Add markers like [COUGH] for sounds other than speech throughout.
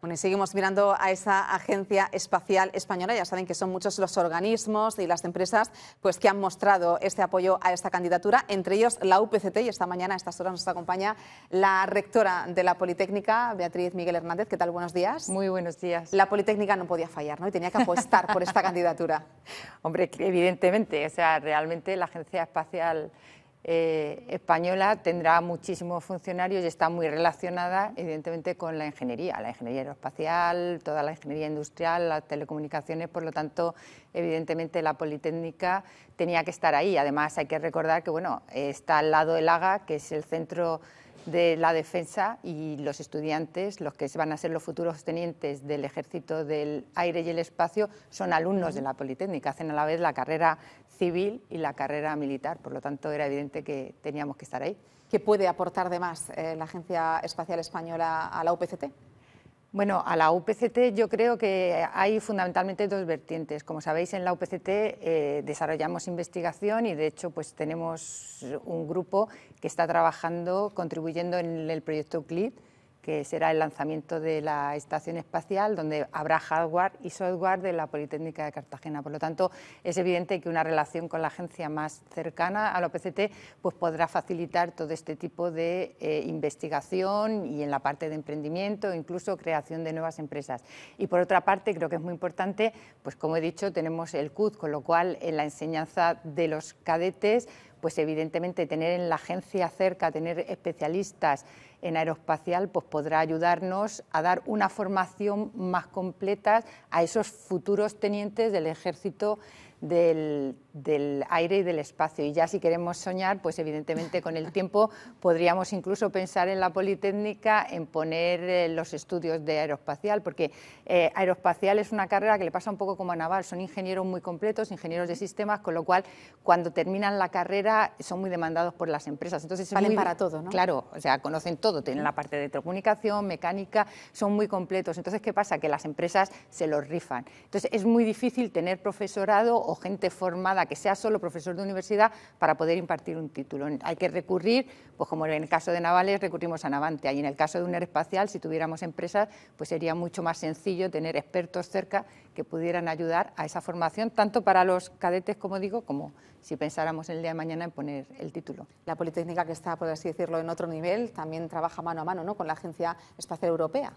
Bueno, y seguimos mirando a esa Agencia Espacial Española. Ya saben que son muchos los organismos y las empresas pues, que han mostrado este apoyo a esta candidatura, entre ellos la UPCT. Y esta mañana, a estas horas, nos acompaña la rectora de la Politécnica, Beatriz Miguel Hernández. ¿Qué tal? Buenos días. Muy buenos días. La Politécnica no podía fallar, ¿no? Y tenía que apostar por esta [LAUGHS] candidatura. Hombre, evidentemente. O sea, realmente la Agencia Espacial eh, española tendrá muchísimos funcionarios y está muy relacionada, evidentemente, con la ingeniería, la ingeniería aeroespacial, toda la ingeniería industrial, las telecomunicaciones, por lo tanto, evidentemente, la Politécnica tenía que estar ahí. Además, hay que recordar que, bueno, está al lado del AGA, que es el centro de la defensa y los estudiantes, los que van a ser los futuros tenientes del Ejército del Aire y el Espacio, son alumnos de la Politécnica, hacen a la vez la carrera civil y la carrera militar, por lo tanto era evidente que teníamos que estar ahí. ¿Qué puede aportar de más eh, la Agencia Espacial Española a la UPCT? Bueno, a la UPCT yo creo que hay fundamentalmente dos vertientes. Como sabéis, en la UPCT eh, desarrollamos investigación y de hecho pues tenemos un grupo que está trabajando, contribuyendo en el proyecto CLIT, que será el lanzamiento de la estación espacial, donde habrá hardware y software de la Politécnica de Cartagena. Por lo tanto, es evidente que una relación con la agencia más cercana a la OPCT pues podrá facilitar todo este tipo de eh, investigación y en la parte de emprendimiento, incluso creación de nuevas empresas. Y por otra parte, creo que es muy importante, pues como he dicho, tenemos el CUD, con lo cual en la enseñanza de los cadetes pues evidentemente tener en la agencia cerca, tener especialistas en aeroespacial, pues podrá ayudarnos a dar una formación más completa a esos futuros tenientes del ejército del, aire y del espacio. Y ya si queremos soñar, pues evidentemente con el tiempo podríamos incluso pensar en la Politécnica, en poner eh, los estudios de aeroespacial, porque eh, aeroespacial es una carrera que le pasa un poco como a Naval, son ingenieros muy completos, ingenieros de sistemas, con lo cual cuando terminan la carrera son muy demandados por las empresas. Entonces, Valen muy, para todo, ¿no? Claro, o sea, conocen todo, tienen la parte de telecomunicación, mecánica, son muy completos. Entonces, ¿qué pasa? Que las empresas se los rifan. Entonces, es muy difícil tener profesorado o gente formada que sea solo profesor de universidad para poder impartir un título. Hay que recurrir, pues como en el caso de navales recurrimos a Navante. y en el caso de un Espacial, si tuviéramos empresas, pues sería mucho más sencillo tener expertos cerca que pudieran ayudar a esa formación, tanto para los cadetes, como digo, como si pensáramos el día de mañana en poner el título. La Politécnica que está, por así decirlo, en otro nivel, también trabaja mano a mano con la Agencia Espacial Europea.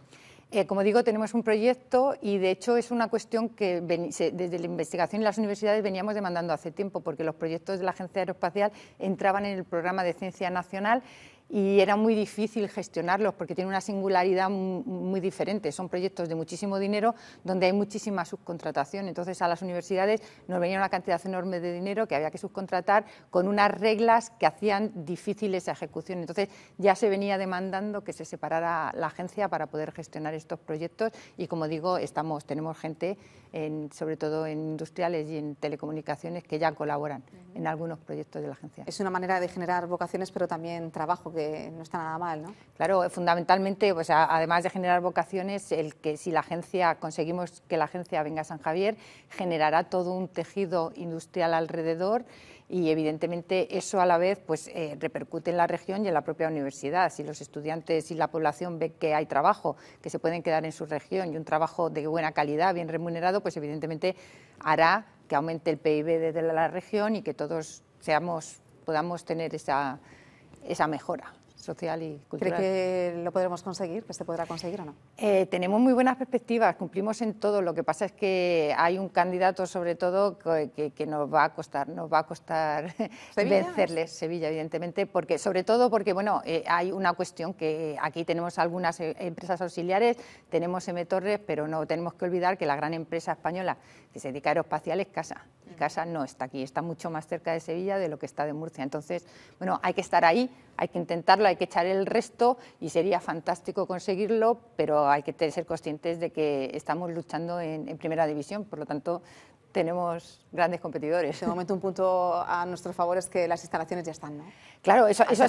Eh, como digo, tenemos un proyecto y de hecho es una cuestión que desde la investigación en las universidades veníamos demandando hace tiempo, porque los proyectos de la Agencia Aeroespacial entraban en el programa de Ciencia Nacional y era muy difícil gestionarlos porque tienen una singularidad muy diferente. Son proyectos de muchísimo dinero donde hay muchísima subcontratación. Entonces a las universidades nos venía una cantidad enorme de dinero que había que subcontratar con unas reglas que hacían difícil esa ejecución. Entonces ya se venía demandando que se separara la agencia para poder gestionar estos proyectos y como digo, estamos, tenemos gente, en, sobre todo en industriales y en telecomunicaciones, que ya colaboran en algunos proyectos de la agencia. Es una manera de generar vocaciones pero también trabajo que no está nada mal, ¿no? Claro, eh, fundamentalmente, pues además de generar vocaciones, el que si la agencia conseguimos que la agencia venga a San Javier, generará todo un tejido industrial alrededor y evidentemente eso a la vez pues eh, repercute en la región y en la propia universidad. Si los estudiantes y la población ven que hay trabajo, que se pueden quedar en su región y un trabajo de buena calidad, bien remunerado, pues evidentemente hará que aumente el PIB de la región y que todos seamos podamos tener esa esa mejora social y cultural. ¿Cree que lo podremos conseguir, que se podrá conseguir o no? Eh, tenemos muy buenas perspectivas, cumplimos en todo. Lo que pasa es que hay un candidato, sobre todo, que, nos va a costar, nos va a costar [LAUGHS] vencerles, Sevilla, evidentemente, porque sobre todo porque bueno, eh, hay una cuestión que aquí tenemos algunas eh, empresas auxiliares, tenemos M Torres, pero no tenemos que olvidar que la gran empresa española que se dedica a aeroespacial es Casa mi casa no está aquí, está mucho más cerca de Sevilla de lo que está de Murcia. Entonces, bueno, hay que estar ahí, hay que intentarlo, hay que echar el resto y sería fantástico conseguirlo, pero hay que ser conscientes de que estamos luchando en, en primera división, por lo tanto tenemos grandes competidores. De este momento, un punto a nuestro favor es que las instalaciones ya están, ¿no? Claro, eso, ha sido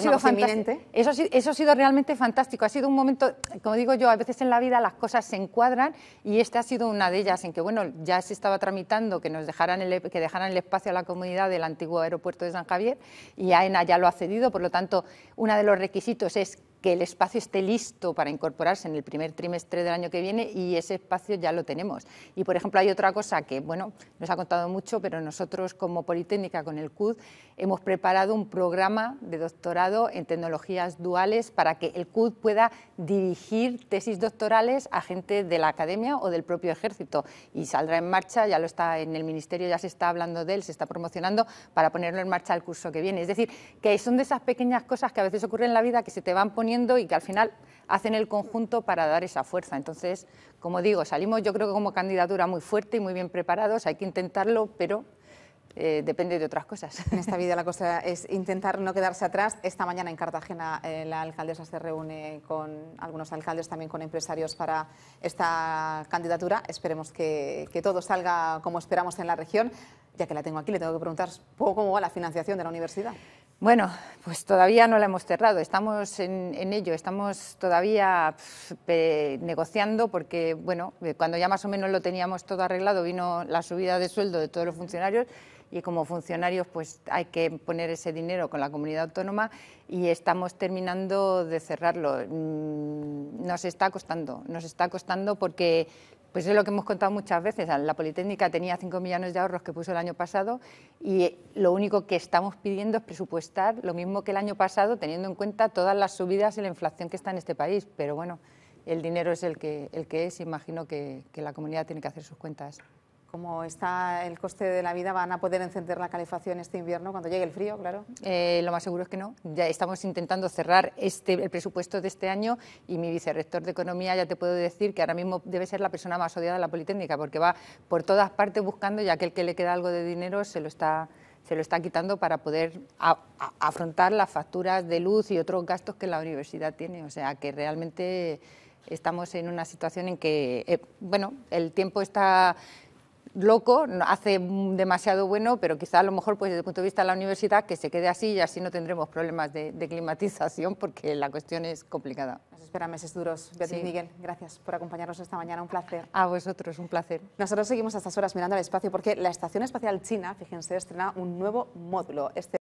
Eso, eso, ha sido realmente fantástico. Ha sido un momento, como digo yo, a veces en la vida las cosas se encuadran y esta ha sido una de ellas en que, bueno, ya se estaba tramitando que nos dejaran el, que dejaran el espacio a la comunidad del antiguo aeropuerto de San Javier y AENA ya lo ha cedido. Por lo tanto, uno de los requisitos es que el espacio esté listo para incorporarse en el primer trimestre del año que viene y ese espacio ya lo tenemos. Y, por ejemplo, hay otra cosa que, bueno, nos ha contado mucho, pero nosotros como Politécnica con el CUD hemos preparado un programa de doctorado en tecnologías duales para que el CUD pueda dirigir tesis doctorales a gente de la academia o del propio ejército y saldrá en marcha, ya lo está en el ministerio, ya se está hablando de él, se está promocionando para ponerlo en marcha el curso que viene. Es decir, que son de esas pequeñas cosas que a veces ocurren en la vida que se te van poniendo y que al final hacen el conjunto para dar esa fuerza. Entonces, como digo, salimos yo creo que como candidatura muy fuerte y muy bien preparados, hay que intentarlo, pero eh, depende de otras cosas. En esta vida la [LAUGHS] cosa es intentar no quedarse atrás. Esta mañana en Cartagena eh, la alcaldesa se reúne con algunos alcaldes, también con empresarios para esta candidatura. Esperemos que, todo salga como esperamos en la región. Ya que la tengo aquí, le tengo que preguntar cómo va la financiación de la universidad. Bueno, pues todavía no la hemos cerrado, estamos en, ello, estamos todavía negociando porque, bueno, eh, cuando ya más o menos lo teníamos todo arreglado vino la subida de sueldo de todos los funcionarios y como funcionarios pues hay que poner ese dinero con la comunidad autónoma y estamos terminando de cerrarlo. Mm, nos está costando, nos está costando porque pues es lo que hemos contado muchas veces. La Politécnica tenía 5 millones de ahorros que puso el año pasado y lo único que estamos pidiendo es presupuestar lo mismo que el año pasado, teniendo en cuenta todas las subidas y la inflación que está en este país. Pero bueno, el dinero es el que, el que es. Imagino que la comunidad tiene que hacer sus cuentas como está el coste de la vida, van a poder encender la calefacción este invierno cuando llegue el frío, claro. Eh, lo más seguro es que no. Ya estamos intentando cerrar este, el presupuesto de este año y mi vicerrector de Economía ya te puedo decir que ahora mismo debe ser la persona más odiada de la Politécnica porque va por todas partes buscando y aquel que le queda algo de dinero se lo está se lo está quitando para poder afrontar las facturas de luz y otros gastos que la universidad tiene. O sea que realmente estamos en una situación en que, eh, bueno, el tiempo está loco, hace demasiado bueno, pero quizá a lo mejor pues, desde el punto de vista de la universidad que se quede así y así no tendremos problemas de, climatización porque la cuestión es complicada. Nos meses duros. Beatriz Miguel, gracias por acompañarnos esta mañana, un placer. A vosotros, un placer. Nosotros seguimos a estas horas mirando al espacio porque la Estación Espacial China, fíjense, estrena un nuevo módulo. Este